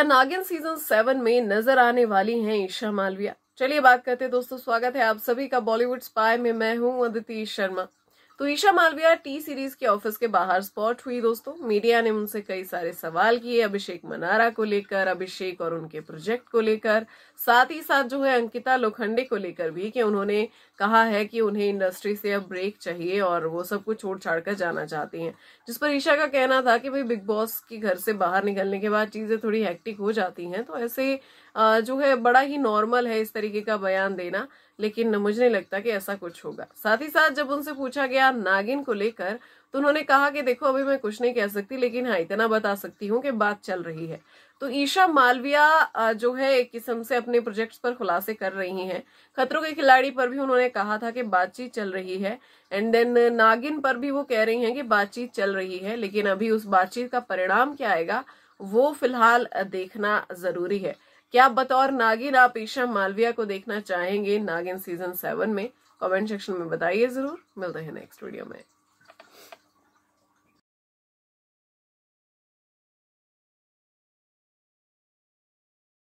क्या नागिन season seven में नजर आने वाली हैं ईशा मालविया चलिए बात करते हैं दोस्तों स्वागत है आप सभी का बॉलीवुड स्पाई में मैं हूं अदिति शर्मा तो ईशा मालविया टी सीरीज के ऑफिस के बाहर स्पॉट हुई दोस्तों मीडिया ने उनसे कई सारे सवाल किए अभिषेक मनारा को लेकर अभिषेक और उनके प्रोजेक्ट को लेकर साथ ही साथ जो है अंकिता लोखंडे को लेकर भी कि उन्होंने कहा है कि उन्हें इंडस्ट्री से अब ब्रेक चाहिए और वो सब कुछ छोड़ छाड़ कर जाना चाहती है जिस पर ईशा का कहना था कि भाई बिग बॉस के घर से बाहर निकलने के बाद चीजें थोड़ी हैक्टिक हो जाती है तो ऐसे जो है बड़ा ही नॉर्मल है इस तरीके का बयान देना लेकिन मुझे नहीं लगता कि ऐसा कुछ होगा साथ ही साथ जब उनसे पूछा गया कलाकार नागिन को लेकर तो उन्होंने कहा कि देखो अभी मैं कुछ नहीं कह सकती लेकिन हाँ इतना बता सकती हूँ कि बात चल रही है तो ईशा मालविया जो है एक किस्म से अपने प्रोजेक्ट्स पर खुलासे कर रही हैं खतरों के खिलाड़ी पर भी उन्होंने कहा था कि बातचीत चल रही है एंड देन नागिन पर भी वो कह रही हैं कि बातचीत चल रही है लेकिन अभी उस बातचीत का परिणाम क्या आएगा वो फिलहाल देखना जरूरी है क्या आप बतौर नागिन आप ईशा मालविया को देखना चाहेंगे नागिन सीजन सेवन में कमेंट सेक्शन में बताइए जरूर मिलते हैं नेक्स्ट वीडियो में